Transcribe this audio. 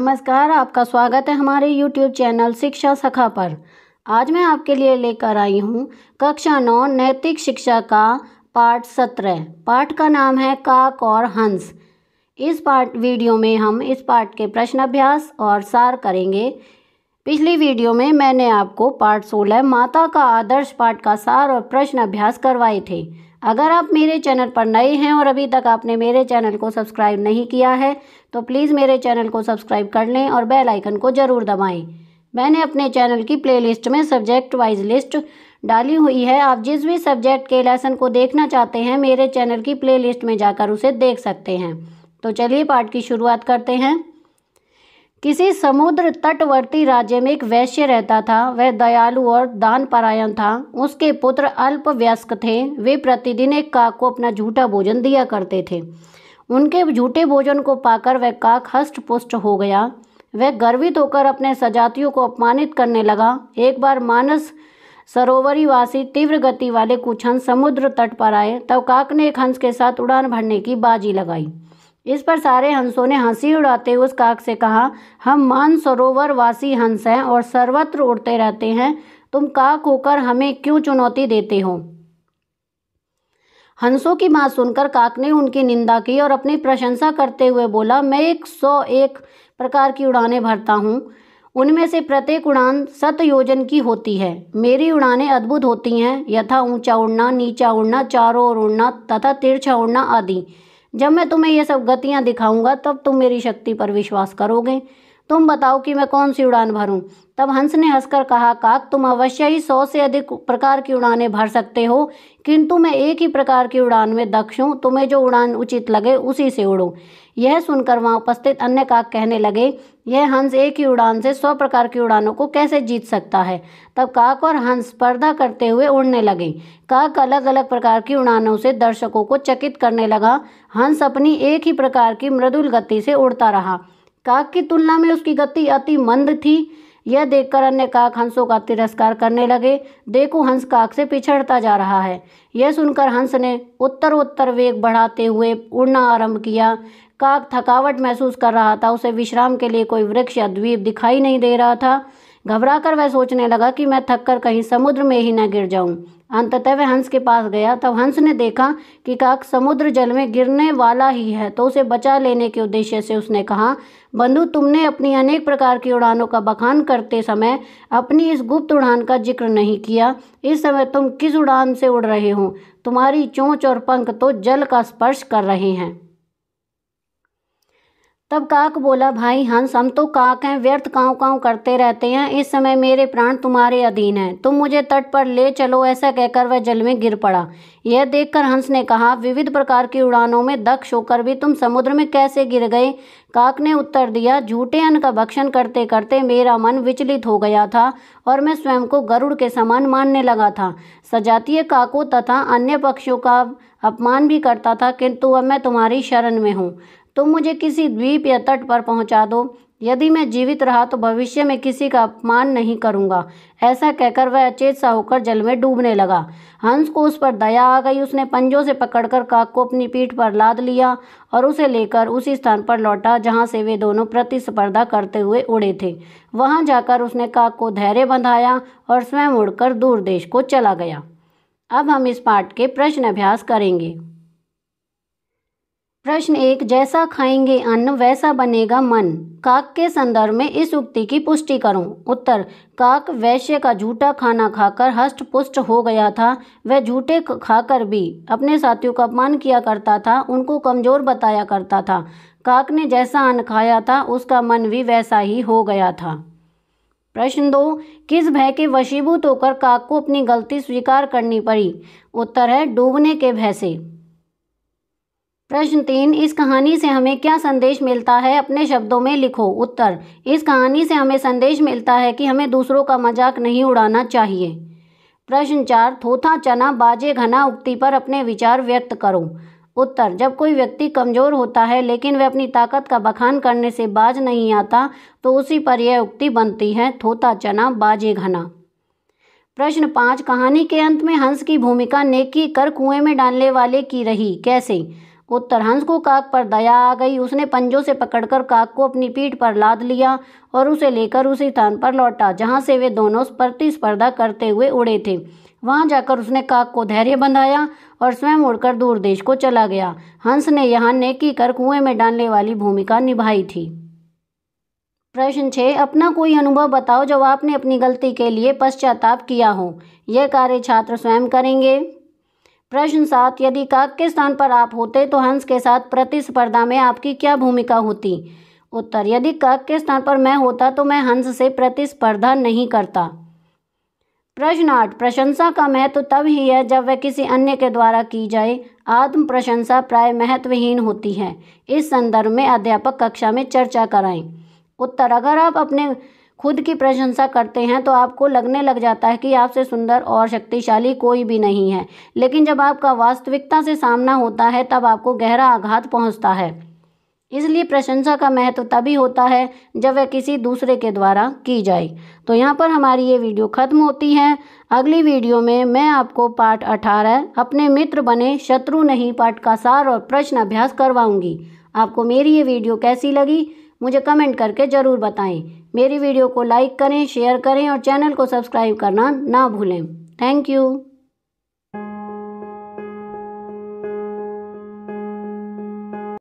नमस्कार आपका स्वागत है हमारे YouTube चैनल शिक्षा सखा पर आज मैं आपके लिए लेकर आई हूँ कक्षा नौ नैतिक शिक्षा का पाठ सत्रह पाठ का नाम है काक और हंस इस पाठ वीडियो में हम इस पाठ के प्रश्न अभ्यास और सार करेंगे पिछली वीडियो में मैंने आपको पाठ सोलह माता का आदर्श पाठ का सार और प्रश्न अभ्यास करवाए थे अगर आप मेरे चैनल पर नए हैं और अभी तक आपने मेरे चैनल को सब्सक्राइब नहीं किया है तो प्लीज़ मेरे चैनल को सब्सक्राइब कर लें और बेल आइकन को ज़रूर दबाएं मैंने अपने चैनल की प्लेलिस्ट में सब्जेक्ट वाइज लिस्ट डाली हुई है आप जिस भी सब्जेक्ट के लेसन को देखना चाहते हैं मेरे चैनल की प्ले में जाकर उसे देख सकते हैं तो चलिए पाठ की शुरुआत करते हैं किसी समुद्र तटवर्ती राज्य में एक वैश्य रहता था वह दयालु और दान परायण था उसके पुत्र अल्पवयस्क थे वे प्रतिदिन एक काक को अपना झूठा भोजन दिया करते थे उनके झूठे भोजन को पाकर वह काक हष्ट पुष्ट हो गया वह गर्वित होकर अपने सजातियों को अपमानित करने लगा एक बार मानस सरोवरी वासी तीव्र गति वाले कुछ हंस समुद्र तट पर आए तब काक ने एक हंस के साथ उड़ान भरने की बाजी लगाई इस पर सारे हंसों ने हंसी उड़ाते हुए उस काक से कहा हम मान सरोवर वासी हंस हैं और सर्वत्र उड़ते रहते हैं तुम काक होकर हमें क्यों चुनौती देते हो हंसों की बात सुनकर काक ने उनकी निंदा की और अपनी प्रशंसा करते हुए बोला मैं एक सौ एक प्रकार की उड़ाने भरता हूँ उनमें से प्रत्येक उड़ान सतयोजन की होती है मेरी उड़ानें अद्भुत होती हैं यथा ऊंचा उड़ना नीचा उड़ना चारों ओर उड़ना तथा तिरछा उड़ना आदि जब मैं तुम्हें ये सब गतियाँ दिखाऊंगा तब तुम मेरी शक्ति पर विश्वास करोगे तुम बताओ कि मैं कौन सी उड़ान भरूं तब हंस ने हंसकर कहा काक तुम अवश्य ही सौ से अधिक प्रकार की उड़ानें भर सकते हो किंतु मैं एक ही प्रकार की उड़ान में दक्ष हूँ तुम्हें जो उड़ान उचित लगे उसी से उड़ो यह सुनकर वहाँ उपस्थित अन्य काक कहने लगे यह हंस एक ही उड़ान से सौ प्रकार की उड़ानों को कैसे जीत सकता है तब काक और हंस स्पर्धा करते हुए उड़ने लगे काक अलग अलग प्रकार की उड़ानों से दर्शकों को चकित करने लगा हंस अपनी एक ही प्रकार की मृदुल गति से उड़ता रहा काक की तुलना में उसकी गति अति मंद थी यह देखकर अन्य काक हंसों का तिरस्कार करने लगे देखो हंस काक से पिछड़ता जा रहा है यह सुनकर हंस ने उत्तर उत्तर वेग बढ़ाते हुए उड़ना आरंभ किया काक थकावट महसूस कर रहा था उसे विश्राम के लिए कोई वृक्ष या द्वीप दिखाई नहीं दे रहा था घबरा कर वह सोचने लगा कि मैं थककर कहीं समुद्र में ही न गिर जाऊं अंततः वह हंस के पास गया तब हंस ने देखा कि काक समुद्र जल में गिरने वाला ही है तो उसे बचा लेने के उद्देश्य से उसने कहा बंधु तुमने अपनी अनेक प्रकार की उड़ानों का बखान करते समय अपनी इस गुप्त उड़ान का जिक्र नहीं किया इस समय तुम किस उड़ान से उड़ रहे हो तुम्हारी चोंच और पंख तो जल का स्पर्श कर रहे हैं तब काक बोला भाई हंस हम तो काक हैं व्यर्थ काँव काँव करते रहते हैं इस समय मेरे प्राण तुम्हारे अधीन हैं तुम मुझे तट पर ले चलो ऐसा कहकर वह जल में गिर पड़ा यह देखकर हंस ने कहा विविध प्रकार की उड़ानों में दक्ष होकर भी तुम समुद्र में कैसे गिर गए काक ने उत्तर दिया झूठे अन्न का भक्षण करते करते मेरा मन विचलित हो गया था और मैं स्वयं को गरुड़ के समान मानने लगा था सजातीय काकों तथा अन्य पक्षियों का अपमान भी करता था किंतु अब मैं तुम्हारी शरण में हूँ तुम तो मुझे किसी द्वीप या तट पर पहुंचा दो यदि मैं जीवित रहा तो भविष्य में किसी का अपमान नहीं करूंगा ऐसा कहकर वह अचेत सा होकर जल में डूबने लगा हंस को उस पर दया आ गई उसने पंजों से पकड़कर काक को अपनी पीठ पर लाद लिया और उसे लेकर उसी स्थान पर लौटा जहां से वे दोनों प्रतिस्पर्धा करते हुए उड़े थे वहां जाकर उसने काक को धैर्य बंधाया और स्वयं उड़कर दूर देश को चला गया अब हम इस पाठ के प्रश्न अभ्यास करेंगे प्रश्न एक जैसा खाएंगे अन्न वैसा बनेगा मन काक के संदर्भ में इस उक्ति की पुष्टि करूं। उत्तर काक वैश्य का झूठा खाना खाकर हष्ट पुष्ट हो गया था वह झूठे खाकर भी अपने साथियों का अपमान किया करता था उनको कमजोर बताया करता था काक ने जैसा अन्न खाया था उसका मन भी वैसा ही हो गया था प्रश्न दो किस भय के वशीभूत होकर काक को अपनी गलती स्वीकार करनी पड़ी उत्तर है डूबने के भय से प्रश्न तीन इस कहानी से हमें क्या संदेश मिलता है अपने शब्दों में लिखो उत्तर इस कहानी से हमें संदेश मिलता है कि हमें दूसरों का मजाक नहीं उड़ाना चाहिए प्रश्न चार थोथा चना बाजे घना उक्ति पर अपने विचार व्यक्त करो उत्तर जब कोई व्यक्ति कमज़ोर होता है लेकिन वह अपनी ताकत का बखान करने से बाज नहीं आता तो उसी पर यह उक्ति बनती है थोथा चना बाजे घना प्रश्न पाँच कहानी के अंत में हंस की भूमिका नेकी कर कुएं में डालने वाले की रही कैसे हंस को काक पर दया आ गई उसने पंजों से पकड़कर काक को अपनी पीठ पर लाद लिया और उसे लेकर उसी स्थान पर लौटा जहाँ से वे दोनों प्रतिस्पर्धा करते हुए उड़े थे वहाँ जाकर उसने काक को धैर्य बंधाया और स्वयं उड़कर दूर देश को चला गया हंस ने यहाँ नेकी कर कुएं में डालने वाली भूमिका निभाई थी प्रश्न छः अपना कोई अनुभव बताओ जब आपने अपनी गलती के लिए पश्चाताप किया हो यह कार्य छात्र स्वयं करेंगे प्रश्न सात यदि काक के स्थान पर आप होते तो हंस के साथ प्रतिस्पर्धा में आपकी क्या भूमिका होती उत्तर यदि काक के स्थान पर मैं होता तो मैं हंस से प्रतिस्पर्धा नहीं करता प्रश्न आठ प्रशंसा का महत्व तब ही है जब वह किसी अन्य के द्वारा की जाए आत्म प्रशंसा प्राय महत्वहीन होती है इस संदर्भ में अध्यापक कक्षा में चर्चा कराएं उत्तर अगर आप अपने खुद की प्रशंसा करते हैं तो आपको लगने लग जाता है कि आपसे सुंदर और शक्तिशाली कोई भी नहीं है लेकिन जब आपका वास्तविकता से सामना होता है तब आपको गहरा आघात पहुंचता है इसलिए प्रशंसा का महत्व तभी होता है जब वह किसी दूसरे के द्वारा की जाए तो यहाँ पर हमारी ये वीडियो ख़त्म होती है अगली वीडियो में मैं आपको पाठ अठारह अपने मित्र बने शत्रु नहीं पाठ का सार और प्रश्न अभ्यास करवाऊंगी आपको मेरी ये वीडियो कैसी लगी मुझे कमेंट करके ज़रूर बताएं मेरी वीडियो को लाइक करें शेयर करें और चैनल को सब्सक्राइब करना ना भूलें थैंक यू